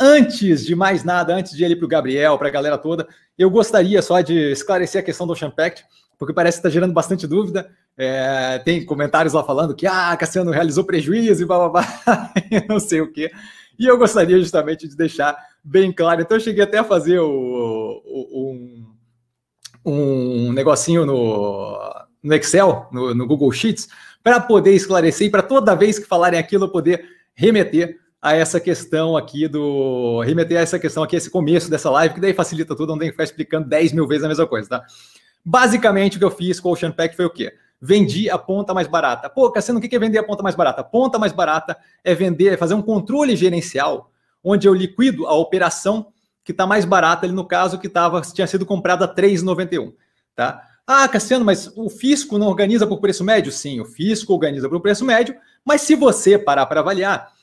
Antes de mais nada, antes de ele para o Gabriel, para a galera toda, eu gostaria só de esclarecer a questão do Ocean Pact, porque parece que está gerando bastante dúvida. É, tem comentários lá falando que ah, Cassiano realizou prejuízo e blá blá blá, não sei o quê. E eu gostaria justamente de deixar bem claro. Então, eu cheguei até a fazer o, o, um, um negocinho no, no Excel, no, no Google Sheets, para poder esclarecer e para toda vez que falarem aquilo eu poder remeter a essa questão aqui do. remeter a essa questão aqui, esse começo dessa live, que daí facilita tudo, não tem que ficar explicando 10 mil vezes a mesma coisa, tá? Basicamente, o que eu fiz com o Ocean Pack foi o quê? Vendi a ponta mais barata. Pô, Cassiano, o que é vender a ponta mais barata? A ponta mais barata é vender, é fazer um controle gerencial, onde eu liquido a operação que está mais barata ali, no caso, que tava, tinha sido comprada a 3,91, tá? Ah, Cassiano, mas o fisco não organiza por preço médio? Sim, o fisco organiza por preço médio, mas se você parar para avaliar,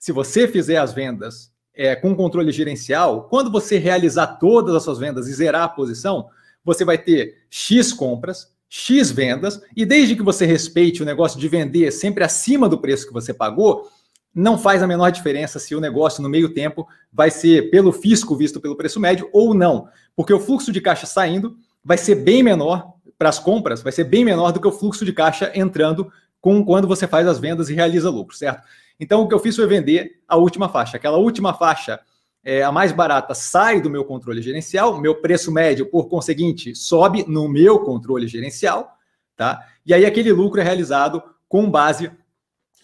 se você fizer as vendas é, com controle gerencial, quando você realizar todas as suas vendas e zerar a posição, você vai ter X compras, X vendas, e desde que você respeite o negócio de vender sempre acima do preço que você pagou, não faz a menor diferença se o negócio no meio tempo vai ser pelo fisco visto pelo preço médio ou não, porque o fluxo de caixa saindo vai ser bem menor para as compras, vai ser bem menor do que o fluxo de caixa entrando com quando você faz as vendas e realiza lucro, certo? Então, o que eu fiz foi vender a última faixa. Aquela última faixa, é, a mais barata, sai do meu controle gerencial, meu preço médio, por conseguinte, sobe no meu controle gerencial, tá? E aí aquele lucro é realizado com base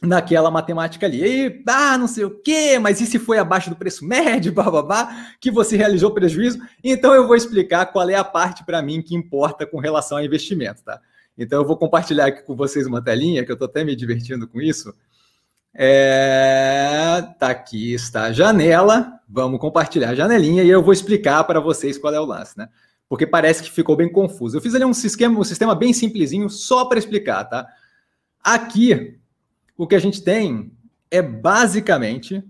naquela matemática ali. E, ah, não sei o quê, mas e se foi abaixo do preço médio, bababá, que você realizou prejuízo? Então eu vou explicar qual é a parte para mim que importa com relação a investimento, tá? Então eu vou compartilhar aqui com vocês uma telinha, que eu estou até me divertindo com isso, é, tá aqui está a janela. Vamos compartilhar a janelinha e eu vou explicar para vocês qual é o lance, né? Porque parece que ficou bem confuso. Eu fiz ali um sistema, um sistema bem simplesinho só para explicar, tá? Aqui o que a gente tem é basicamente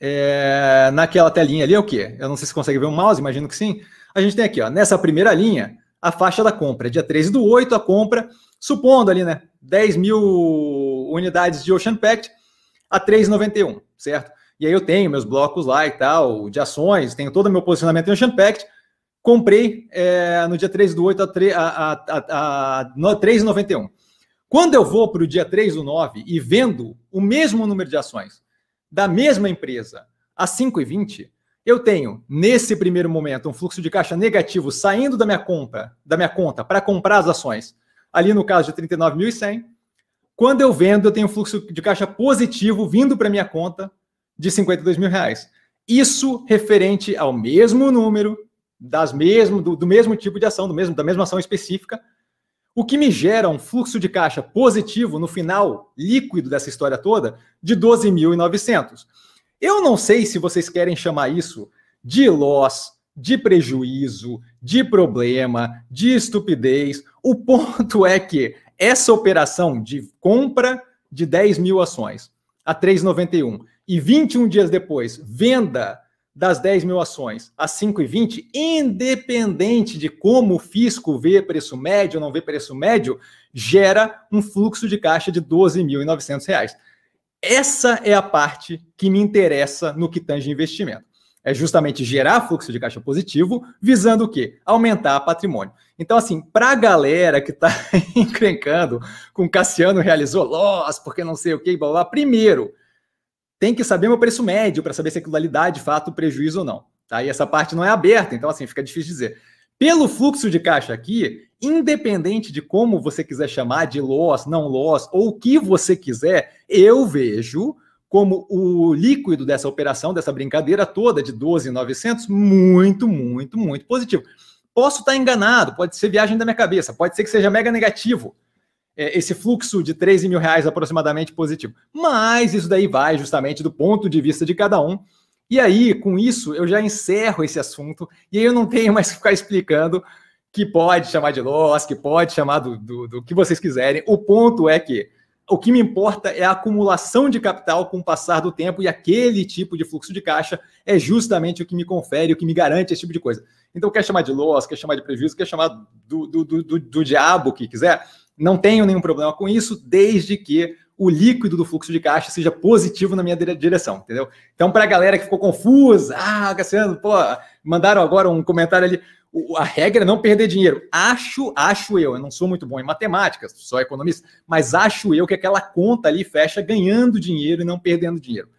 é, naquela telinha ali é o que? Eu não sei se consegue ver o mouse, imagino que sim. A gente tem aqui, ó, nessa primeira linha, a faixa da compra. Dia 13 do 8, a compra, supondo ali, né? 10 mil unidades de Ocean Pact a 3,91, certo? E aí eu tenho meus blocos lá e tal, de ações, tenho todo o meu posicionamento em Ocean Pact. Comprei é, no dia 3 do 8 a, 3, a, a, a 3,91. Quando eu vou para o dia 3 do 9 e vendo o mesmo número de ações da mesma empresa a 5,20, eu tenho, nesse primeiro momento, um fluxo de caixa negativo saindo da minha compra, da minha conta para comprar as ações, ali no caso de 39.100, quando eu vendo, eu tenho fluxo de caixa positivo vindo para minha conta de 52 mil reais. Isso referente ao mesmo número, das mesmo, do, do mesmo tipo de ação, do mesmo, da mesma ação específica, o que me gera um fluxo de caixa positivo no final líquido dessa história toda de 12.900. Eu não sei se vocês querem chamar isso de loss, de prejuízo, de problema, de estupidez. O ponto é que essa operação de compra de 10 mil ações a 3,91 e 21 dias depois, venda das 10 mil ações a 5,20, independente de como o fisco vê preço médio ou não vê preço médio, gera um fluxo de caixa de R$ 12.900. Essa é a parte que me interessa no que tange investimento é justamente gerar fluxo de caixa positivo, visando o quê? Aumentar patrimônio. Então, assim, para a galera que está encrencando com Cassiano realizou loss, porque não sei o que, blá, blá, primeiro, tem que saber meu preço médio para saber se aquilo ali dá, de fato, prejuízo ou não. Tá? E essa parte não é aberta, então, assim, fica difícil dizer. Pelo fluxo de caixa aqui, independente de como você quiser chamar de loss, não loss, ou o que você quiser, eu vejo como o líquido dessa operação, dessa brincadeira toda de 12,900, muito, muito, muito positivo. Posso estar enganado, pode ser viagem da minha cabeça, pode ser que seja mega negativo é, esse fluxo de 13 mil reais aproximadamente positivo. Mas isso daí vai justamente do ponto de vista de cada um. E aí, com isso, eu já encerro esse assunto e aí eu não tenho mais que ficar explicando que pode chamar de loss, que pode chamar do, do, do que vocês quiserem. O ponto é que o que me importa é a acumulação de capital com o passar do tempo e aquele tipo de fluxo de caixa é justamente o que me confere, o que me garante esse tipo de coisa. Então, quer chamar de loss, quer chamar de prejuízo, quer chamar do, do, do, do diabo que quiser, não tenho nenhum problema com isso, desde que o líquido do fluxo de caixa seja positivo na minha direção, entendeu? Então, para a galera que ficou confusa, ah, Cassiano, pô, mandaram agora um comentário ali, a regra é não perder dinheiro. Acho, acho eu, eu não sou muito bom em matemática, sou economista, mas acho eu que aquela conta ali fecha ganhando dinheiro e não perdendo dinheiro.